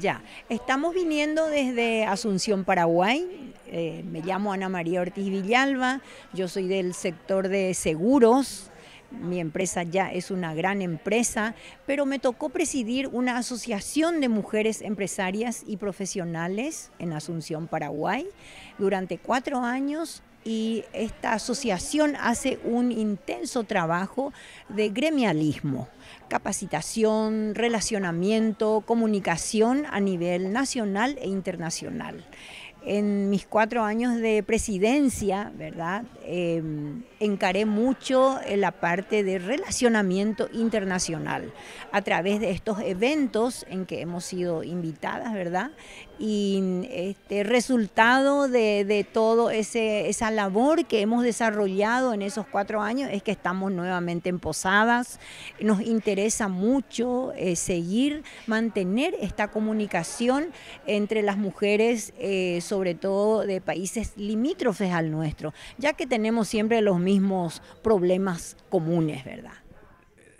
Ya, estamos viniendo desde Asunción, Paraguay. Eh, me llamo Ana María Ortiz Villalba, yo soy del sector de seguros. Mi empresa ya es una gran empresa, pero me tocó presidir una asociación de mujeres empresarias y profesionales en Asunción, Paraguay, durante cuatro años y esta asociación hace un intenso trabajo de gremialismo, capacitación, relacionamiento, comunicación a nivel nacional e internacional en mis cuatro años de presidencia, ¿verdad? Em, encaré mucho eh, la parte de relacionamiento internacional a través de estos eventos en que hemos sido invitadas, ¿verdad? Y este resultado de, de toda esa labor que hemos desarrollado en esos cuatro años es que estamos nuevamente en Posadas. Nos interesa mucho eh, seguir, mantener esta comunicación entre las mujeres. Eh, sobre todo de países limítrofes al nuestro, ya que tenemos siempre los mismos problemas comunes, ¿verdad?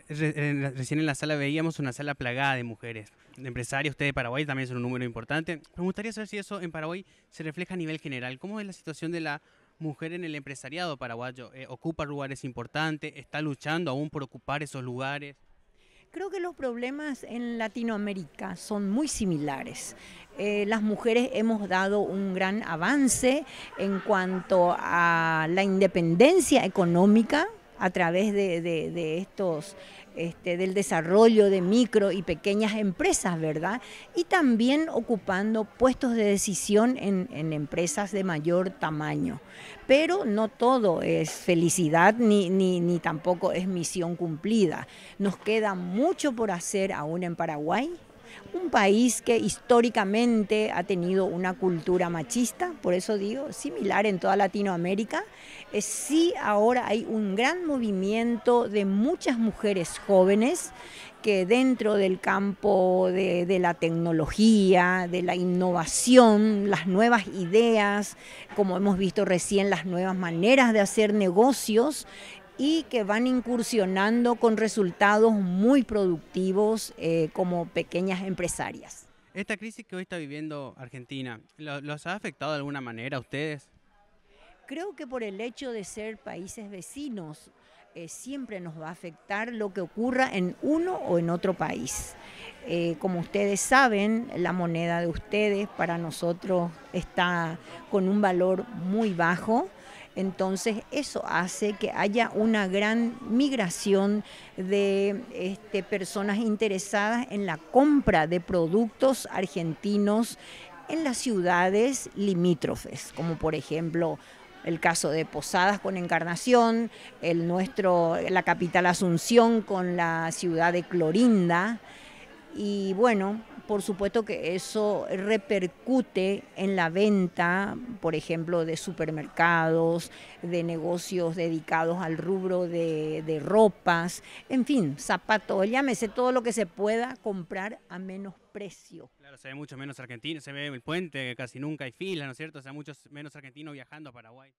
Eh, recién en la sala veíamos una sala plagada de mujeres, de empresarios. Ustedes de Paraguay también son un número importante. Me gustaría saber si eso en Paraguay se refleja a nivel general. ¿Cómo es la situación de la mujer en el empresariado paraguayo? Eh, ¿Ocupa lugares importantes? ¿Está luchando aún por ocupar esos lugares? Creo que los problemas en Latinoamérica son muy similares. Eh, las mujeres hemos dado un gran avance en cuanto a la independencia económica a través de, estos, este, del desarrollo de micro y pequeñas empresas, ¿verdad? Y también ocupando puestos de decisión en, en empresas de mayor tamaño. Pero no todo es felicidad ni, ni, ni tampoco es misión cumplida. Nos queda mucho por hacer aún en Paraguay un país que históricamente ha tenido una cultura machista, por eso digo, similar en toda Latinoamérica, eh, sí ahora hay un gran movimiento de muchas mujeres jóvenes que dentro del campo de, la tecnología, de la innovación, las nuevas ideas, como hemos visto recién, las nuevas maneras de hacer negocios, y que van incursionando con resultados muy productivos eh, como pequeñas empresarias. Esta crisis que hoy está viviendo Argentina, ¿los ha afectado de alguna manera a ustedes? Creo que por el hecho de ser países vecinos, eh, siempre nos va a afectar lo que ocurra en uno o en otro país. Eh, como ustedes saben, la moneda de ustedes para nosotros está con un valor muy bajo entonces eso hace que haya una gran migración de este, personas interesadas en la compra de productos argentinos en las ciudades limítrofes, como por ejemplo el caso de Posadas con Encarnación, el nuestro, la capital Asunción con la ciudad de Clorinda, y bueno, por supuesto que eso repercute en la venta, por ejemplo, de supermercados, de negocios dedicados al rubro de, de ropas, en fin, zapatos, llámese todo lo que se pueda comprar a menos precio. Claro, se ve mucho menos argentino, se ve el puente, casi nunca hay fila, ¿no es cierto? O sea, mucho menos argentino viajando a Paraguay.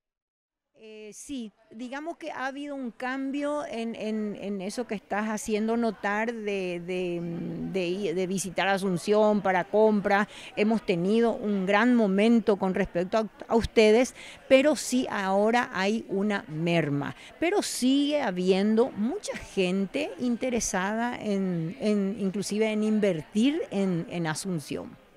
Eh, sí, digamos que ha habido un cambio en, en, en eso que estás haciendo notar de, de, mm, de, visitar Asunción para compra. Hemos tenido un gran momento con respecto a, ustedes, pero sí ahora hay una merma. Pero sigue habiendo mucha gente interesada en, en inclusive en invertir en Asunción.